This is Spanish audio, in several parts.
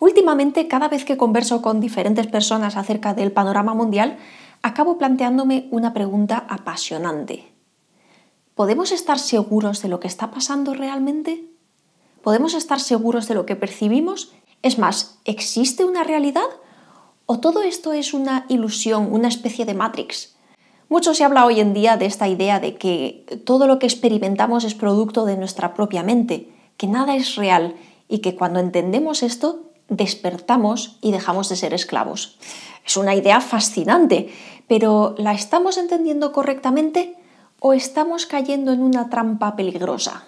Últimamente, cada vez que converso con diferentes personas acerca del panorama mundial, acabo planteándome una pregunta apasionante. ¿Podemos estar seguros de lo que está pasando realmente? ¿Podemos estar seguros de lo que percibimos? Es más, ¿existe una realidad? ¿O todo esto es una ilusión, una especie de Matrix? Mucho se habla hoy en día de esta idea de que todo lo que experimentamos es producto de nuestra propia mente, que nada es real y que cuando entendemos esto despertamos y dejamos de ser esclavos. Es una idea fascinante, pero ¿la estamos entendiendo correctamente o estamos cayendo en una trampa peligrosa?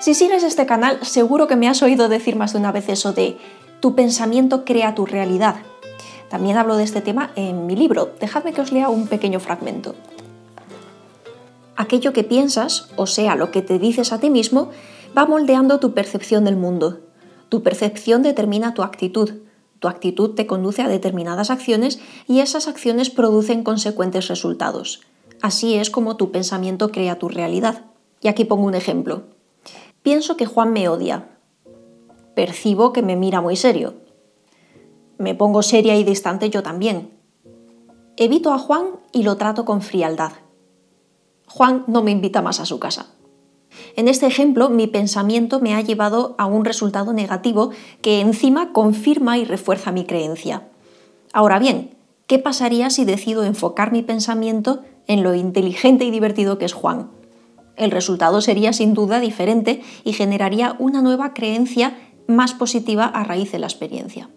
Si sigues este canal, seguro que me has oído decir más de una vez eso de tu pensamiento crea tu realidad. También hablo de este tema en mi libro. Dejadme que os lea un pequeño fragmento. Aquello que piensas, o sea, lo que te dices a ti mismo, va moldeando tu percepción del mundo. Tu percepción determina tu actitud. Tu actitud te conduce a determinadas acciones y esas acciones producen consecuentes resultados. Así es como tu pensamiento crea tu realidad. Y aquí pongo un ejemplo. Pienso que Juan me odia. Percibo que me mira muy serio. Me pongo seria y distante yo también. Evito a Juan y lo trato con frialdad. Juan no me invita más a su casa. En este ejemplo, mi pensamiento me ha llevado a un resultado negativo que encima confirma y refuerza mi creencia. Ahora bien, ¿qué pasaría si decido enfocar mi pensamiento en lo inteligente y divertido que es Juan? El resultado sería sin duda diferente y generaría una nueva creencia más positiva a raíz de la experiencia.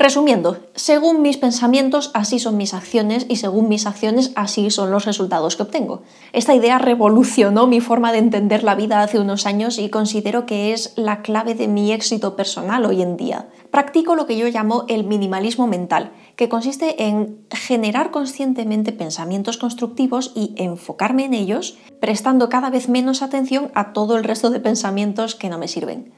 Resumiendo, según mis pensamientos, así son mis acciones y según mis acciones, así son los resultados que obtengo. Esta idea revolucionó mi forma de entender la vida hace unos años y considero que es la clave de mi éxito personal hoy en día. Practico lo que yo llamo el minimalismo mental, que consiste en generar conscientemente pensamientos constructivos y enfocarme en ellos, prestando cada vez menos atención a todo el resto de pensamientos que no me sirven.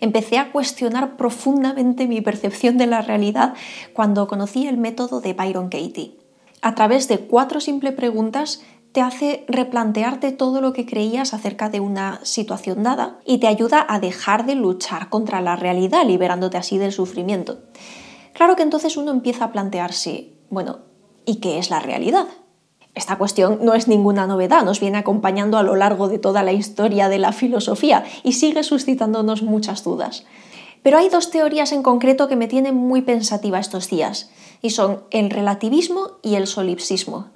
Empecé a cuestionar profundamente mi percepción de la realidad cuando conocí el método de Byron Katie. A través de cuatro simples preguntas te hace replantearte todo lo que creías acerca de una situación dada y te ayuda a dejar de luchar contra la realidad, liberándote así del sufrimiento. Claro que entonces uno empieza a plantearse, bueno, ¿y qué es la realidad? Esta cuestión no es ninguna novedad, nos viene acompañando a lo largo de toda la historia de la filosofía y sigue suscitándonos muchas dudas. Pero hay dos teorías en concreto que me tienen muy pensativa estos días, y son el relativismo y el solipsismo.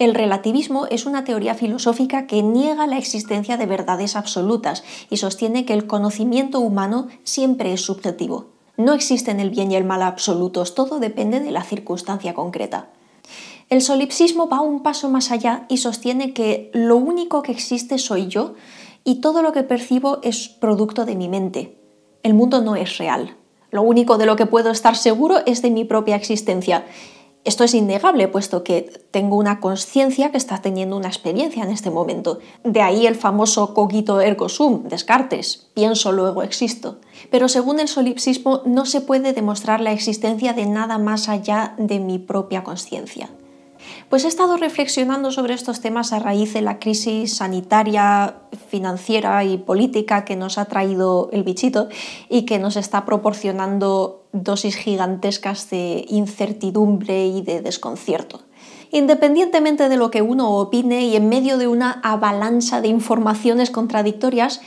El relativismo es una teoría filosófica que niega la existencia de verdades absolutas y sostiene que el conocimiento humano siempre es subjetivo. No existen el bien y el mal absolutos, todo depende de la circunstancia concreta. El solipsismo va un paso más allá y sostiene que lo único que existe soy yo y todo lo que percibo es producto de mi mente. El mundo no es real. Lo único de lo que puedo estar seguro es de mi propia existencia. Esto es innegable, puesto que tengo una conciencia que está teniendo una experiencia en este momento. De ahí el famoso cogito ergo sum, Descartes, pienso luego existo. Pero según el solipsismo, no se puede demostrar la existencia de nada más allá de mi propia conciencia. Pues he estado reflexionando sobre estos temas a raíz de la crisis sanitaria, financiera y política que nos ha traído el bichito y que nos está proporcionando dosis gigantescas de incertidumbre y de desconcierto. Independientemente de lo que uno opine y en medio de una avalancha de informaciones contradictorias,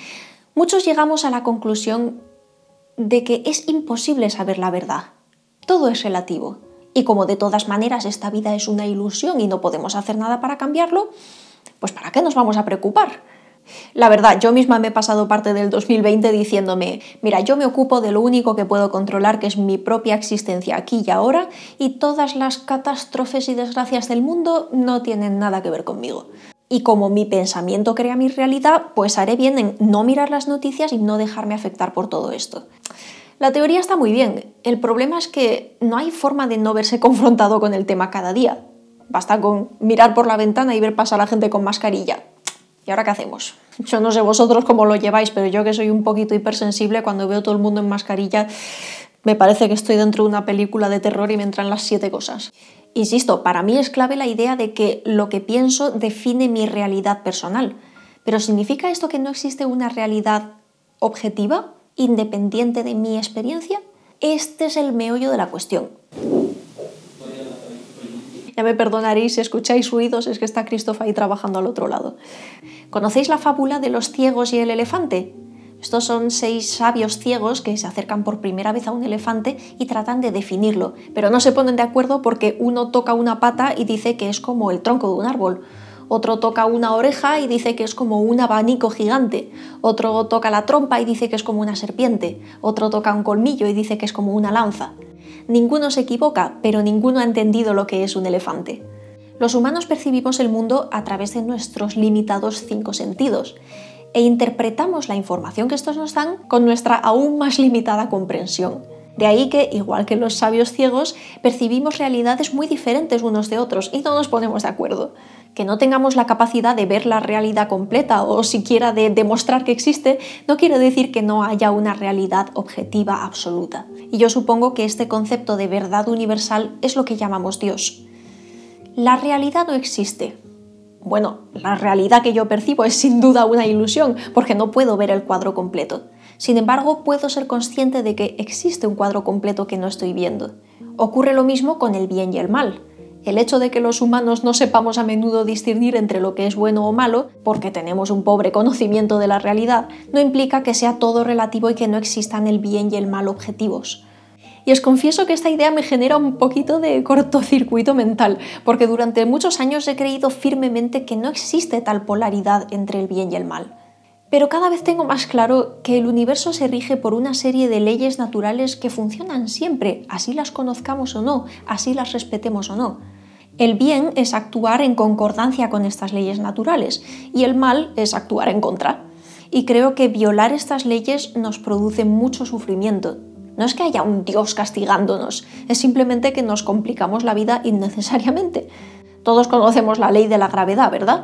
muchos llegamos a la conclusión de que es imposible saber la verdad. Todo es relativo y como de todas maneras esta vida es una ilusión y no podemos hacer nada para cambiarlo, pues ¿para qué nos vamos a preocupar? La verdad, yo misma me he pasado parte del 2020 diciéndome, mira, yo me ocupo de lo único que puedo controlar, que es mi propia existencia aquí y ahora, y todas las catástrofes y desgracias del mundo no tienen nada que ver conmigo. Y como mi pensamiento crea mi realidad, pues haré bien en no mirar las noticias y no dejarme afectar por todo esto. La teoría está muy bien, el problema es que no hay forma de no verse confrontado con el tema cada día. Basta con mirar por la ventana y ver pasar a la gente con mascarilla. ¿Y ahora qué hacemos? Yo no sé vosotros cómo lo lleváis, pero yo que soy un poquito hipersensible, cuando veo todo el mundo en mascarilla, me parece que estoy dentro de una película de terror y me entran las siete cosas. Insisto, para mí es clave la idea de que lo que pienso define mi realidad personal. Pero ¿significa esto que no existe una realidad objetiva? independiente de mi experiencia? Este es el meollo de la cuestión. Ya me perdonaréis si escucháis ruidos, es que está Christoph ahí trabajando al otro lado. ¿Conocéis la fábula de los ciegos y el elefante? Estos son seis sabios ciegos que se acercan por primera vez a un elefante y tratan de definirlo, pero no se ponen de acuerdo porque uno toca una pata y dice que es como el tronco de un árbol. Otro toca una oreja y dice que es como un abanico gigante. Otro toca la trompa y dice que es como una serpiente. Otro toca un colmillo y dice que es como una lanza. Ninguno se equivoca, pero ninguno ha entendido lo que es un elefante. Los humanos percibimos el mundo a través de nuestros limitados cinco sentidos e interpretamos la información que estos nos dan con nuestra aún más limitada comprensión. De ahí que, igual que los sabios ciegos, percibimos realidades muy diferentes unos de otros y no nos ponemos de acuerdo que no tengamos la capacidad de ver la realidad completa o siquiera de demostrar que existe, no quiere decir que no haya una realidad objetiva absoluta. Y yo supongo que este concepto de verdad universal es lo que llamamos Dios. La realidad no existe, bueno, la realidad que yo percibo es sin duda una ilusión, porque no puedo ver el cuadro completo. Sin embargo, puedo ser consciente de que existe un cuadro completo que no estoy viendo. Ocurre lo mismo con el bien y el mal el hecho de que los humanos no sepamos a menudo discernir entre lo que es bueno o malo, porque tenemos un pobre conocimiento de la realidad, no implica que sea todo relativo y que no existan el bien y el mal objetivos. Y os confieso que esta idea me genera un poquito de cortocircuito mental, porque durante muchos años he creído firmemente que no existe tal polaridad entre el bien y el mal. Pero cada vez tengo más claro que el universo se rige por una serie de leyes naturales que funcionan siempre, así las conozcamos o no, así las respetemos o no. El bien es actuar en concordancia con estas leyes naturales y el mal es actuar en contra. Y creo que violar estas leyes nos produce mucho sufrimiento. No es que haya un Dios castigándonos, es simplemente que nos complicamos la vida innecesariamente. Todos conocemos la ley de la gravedad, ¿verdad?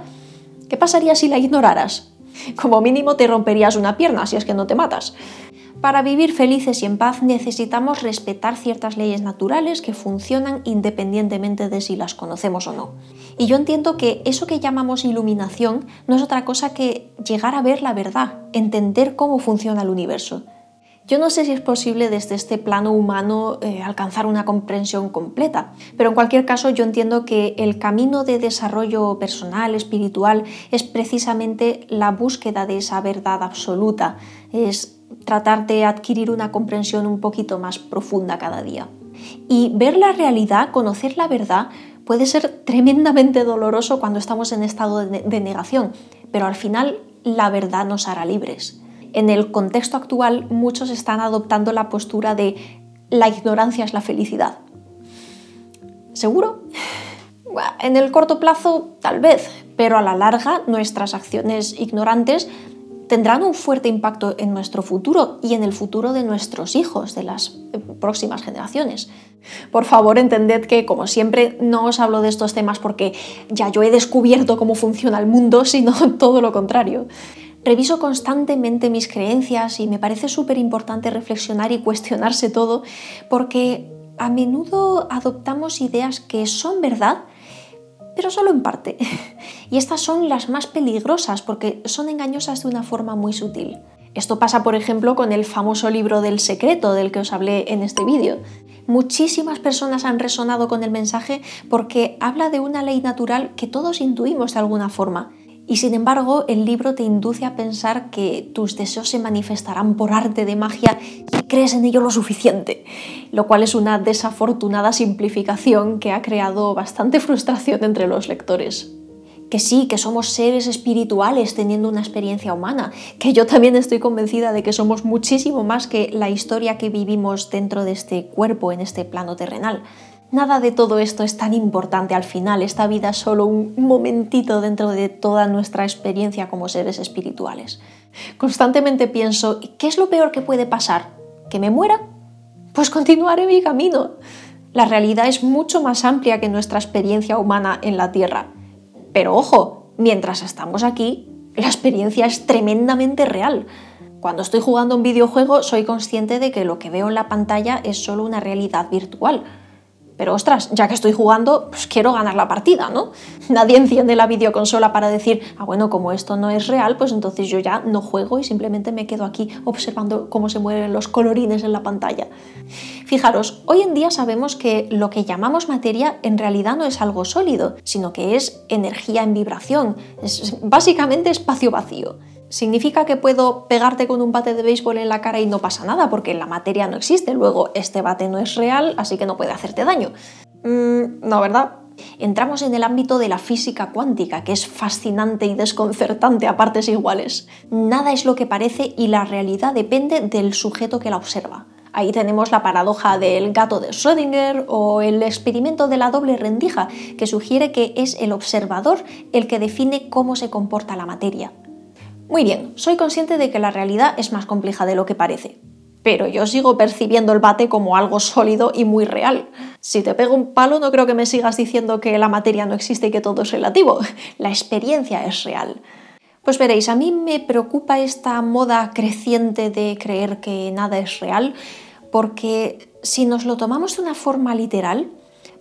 ¿Qué pasaría si la ignoraras? Como mínimo te romperías una pierna si es que no te matas. Para vivir felices y en paz necesitamos respetar ciertas leyes naturales que funcionan independientemente de si las conocemos o no. Y yo entiendo que eso que llamamos iluminación no es otra cosa que llegar a ver la verdad, entender cómo funciona el universo. Yo no sé si es posible desde este plano humano eh, alcanzar una comprensión completa, pero en cualquier caso yo entiendo que el camino de desarrollo personal, espiritual, es precisamente la búsqueda de esa verdad absoluta, es tratar de adquirir una comprensión un poquito más profunda cada día. Y ver la realidad, conocer la verdad, puede ser tremendamente doloroso cuando estamos en estado de negación, pero al final la verdad nos hará libres. En el contexto actual muchos están adoptando la postura de la ignorancia es la felicidad. ¿Seguro? En el corto plazo tal vez, pero a la larga nuestras acciones ignorantes tendrán un fuerte impacto en nuestro futuro y en el futuro de nuestros hijos, de las eh, próximas generaciones. Por favor, entended que, como siempre, no os hablo de estos temas porque ya yo he descubierto cómo funciona el mundo, sino todo lo contrario. Reviso constantemente mis creencias y me parece súper importante reflexionar y cuestionarse todo porque a menudo adoptamos ideas que son verdad, pero solo en parte. y estas son las más peligrosas porque son engañosas de una forma muy sutil. Esto pasa, por ejemplo, con el famoso libro del secreto del que os hablé en este vídeo. Muchísimas personas han resonado con el mensaje porque habla de una ley natural que todos intuimos de alguna forma, y sin embargo, el libro te induce a pensar que tus deseos se manifestarán por arte de magia si crees en ello lo suficiente, lo cual es una desafortunada simplificación que ha creado bastante frustración entre los lectores que sí, que somos seres espirituales teniendo una experiencia humana, que yo también estoy convencida de que somos muchísimo más que la historia que vivimos dentro de este cuerpo, en este plano terrenal. Nada de todo esto es tan importante al final, esta vida es solo un momentito dentro de toda nuestra experiencia como seres espirituales. Constantemente pienso, ¿qué es lo peor que puede pasar? ¿Que me muera? Pues continuaré mi camino. La realidad es mucho más amplia que nuestra experiencia humana en la Tierra. Pero ojo, mientras estamos aquí, la experiencia es tremendamente real. Cuando estoy jugando un videojuego soy consciente de que lo que veo en la pantalla es solo una realidad virtual pero ostras, ya que estoy jugando, pues quiero ganar la partida, ¿no? Nadie enciende la videoconsola para decir, ah, bueno, como esto no es real, pues entonces yo ya no juego y simplemente me quedo aquí observando cómo se mueven los colorines en la pantalla. Fijaros, hoy en día sabemos que lo que llamamos materia en realidad no es algo sólido, sino que es energía en vibración, es básicamente espacio vacío. ¿Significa que puedo pegarte con un bate de béisbol en la cara y no pasa nada? Porque la materia no existe, luego este bate no es real, así que no puede hacerte daño. Mm, no, ¿verdad? Entramos en el ámbito de la física cuántica, que es fascinante y desconcertante a partes iguales. Nada es lo que parece y la realidad depende del sujeto que la observa. Ahí tenemos la paradoja del gato de Schrödinger o el experimento de la doble rendija, que sugiere que es el observador el que define cómo se comporta la materia. Muy bien, soy consciente de que la realidad es más compleja de lo que parece, pero yo sigo percibiendo el bate como algo sólido y muy real. Si te pego un palo no creo que me sigas diciendo que la materia no existe y que todo es relativo, la experiencia es real. Pues veréis, a mí me preocupa esta moda creciente de creer que nada es real, porque si nos lo tomamos de una forma literal,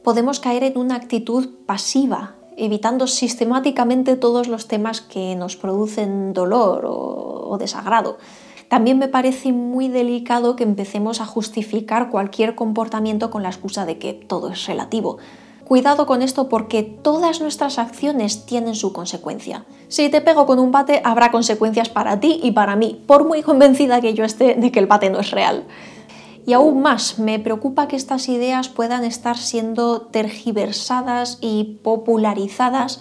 podemos caer en una actitud pasiva evitando sistemáticamente todos los temas que nos producen dolor o, desagrado. También me parece muy delicado que empecemos a justificar cualquier comportamiento con la excusa de que todo es relativo. Cuidado con esto porque todas nuestras acciones tienen su consecuencia. Si te pego con un bate, habrá consecuencias para ti y para mí, por muy convencida que yo esté de que el bate no es real. Y aún más, me preocupa que estas ideas puedan estar siendo tergiversadas y popularizadas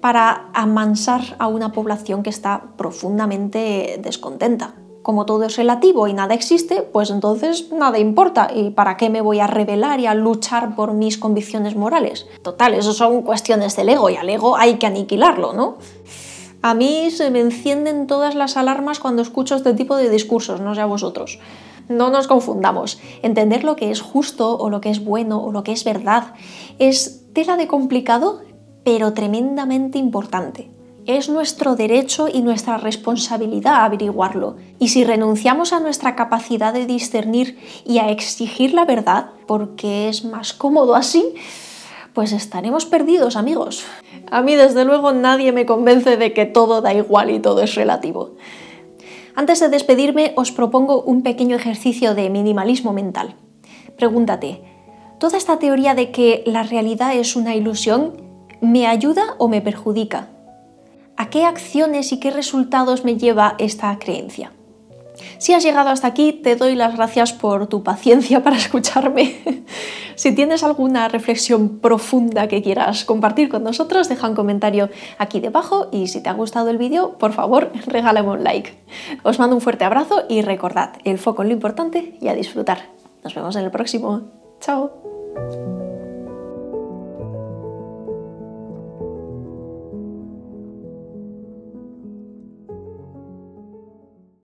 para amansar a una población que está profundamente descontenta. Como todo es relativo y nada existe, pues entonces nada importa. ¿Y para qué me voy a rebelar y a luchar por mis convicciones morales? Total, eso son cuestiones del ego y al ego hay que aniquilarlo, ¿no? A mí se me encienden todas las alarmas cuando escucho este tipo de discursos, no sé a vosotros. No nos confundamos. Entender lo que es justo o lo que es bueno o lo que es verdad es tela de complicado, pero tremendamente importante. Es nuestro derecho y nuestra responsabilidad averiguarlo. Y si renunciamos a nuestra capacidad de discernir y a exigir la verdad, porque es más cómodo así, pues estaremos perdidos, amigos. A mí, desde luego, nadie me convence de que todo da igual y todo es relativo. Antes de despedirme, os propongo un pequeño ejercicio de minimalismo mental. Pregúntate, ¿toda esta teoría de que la realidad es una ilusión me ayuda o me perjudica? ¿A qué acciones y qué resultados me lleva esta creencia? Si has llegado hasta aquí, te doy las gracias por tu paciencia para escucharme. si tienes alguna reflexión profunda que quieras compartir con nosotros, deja un comentario aquí debajo y si te ha gustado el vídeo, por favor, regálame un like. Os mando un fuerte abrazo y recordad, el foco en lo importante y a disfrutar. Nos vemos en el próximo. Chao.